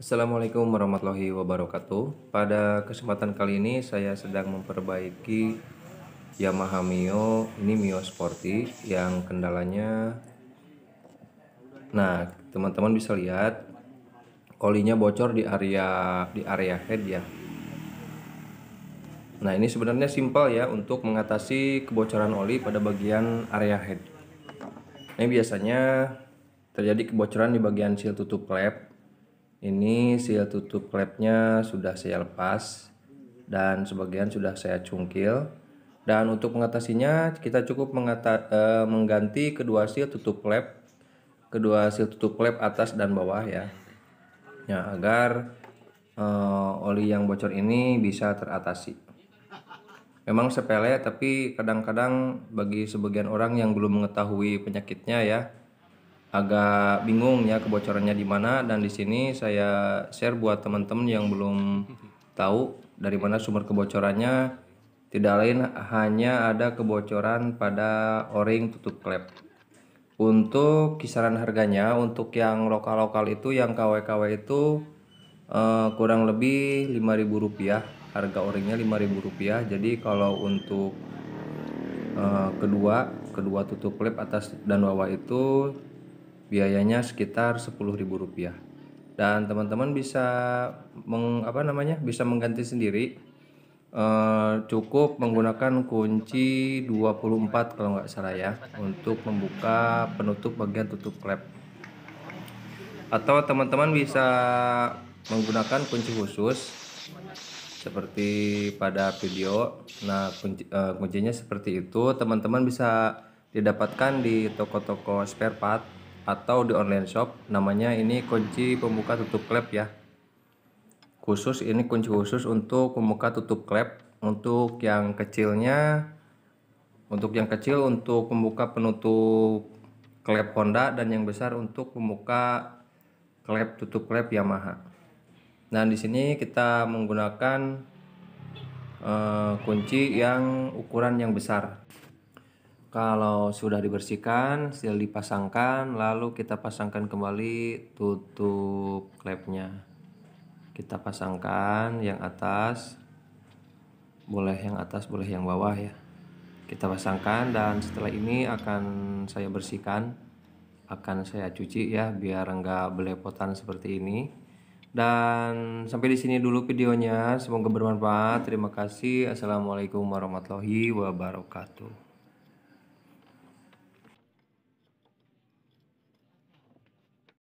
Assalamualaikum warahmatullahi wabarakatuh. Pada kesempatan kali ini saya sedang memperbaiki Yamaha Mio, ini Mio Sporty yang kendalanya Nah, teman-teman bisa lihat olinya bocor di area di area head ya. Nah, ini sebenarnya simpel ya untuk mengatasi kebocoran oli pada bagian area head. Ini biasanya terjadi kebocoran di bagian seal tutup klep ini seal tutup klepnya sudah saya lepas dan sebagian sudah saya cungkil. Dan untuk mengatasinya kita cukup mengata, e, mengganti kedua seal tutup klep, kedua seal tutup klep atas dan bawah ya. Ya agar e, oli yang bocor ini bisa teratasi. Memang sepele tapi kadang-kadang bagi sebagian orang yang belum mengetahui penyakitnya ya agak bingung ya kebocorannya di mana dan di sini saya share buat teman-teman yang belum tahu dari mana sumber kebocorannya tidak lain hanya ada kebocoran pada o-ring tutup klep. Untuk kisaran harganya untuk yang lokal-lokal itu yang KW-KW itu eh, kurang lebih Rp5.000, harga o-ringnya Rp5.000. Jadi kalau untuk eh, kedua kedua tutup klep atas dan bawah itu biayanya sekitar Rp10.000 dan teman-teman bisa meng, apa namanya bisa mengganti sendiri eh, cukup menggunakan kunci 24 kalau nggak salah ya untuk membuka penutup bagian tutup klep atau teman-teman bisa menggunakan kunci khusus seperti pada video nah kunci, eh, kuncinya seperti itu teman-teman bisa didapatkan di toko-toko spare part atau di online shop namanya ini kunci pembuka tutup klep ya khusus ini kunci khusus untuk pembuka tutup klep untuk yang kecilnya untuk yang kecil untuk pembuka penutup klep Honda dan yang besar untuk pembuka klep tutup klep Yamaha nah di sini kita menggunakan uh, kunci yang ukuran yang besar kalau sudah dibersihkan, sudah dipasangkan, lalu kita pasangkan kembali tutup klepnya. Kita pasangkan yang atas, boleh yang atas, boleh yang bawah ya. Kita pasangkan dan setelah ini akan saya bersihkan, akan saya cuci ya biar enggak belepotan seperti ini. Dan sampai di sini dulu videonya, semoga bermanfaat. Terima kasih. Assalamualaikum warahmatullahi wabarakatuh.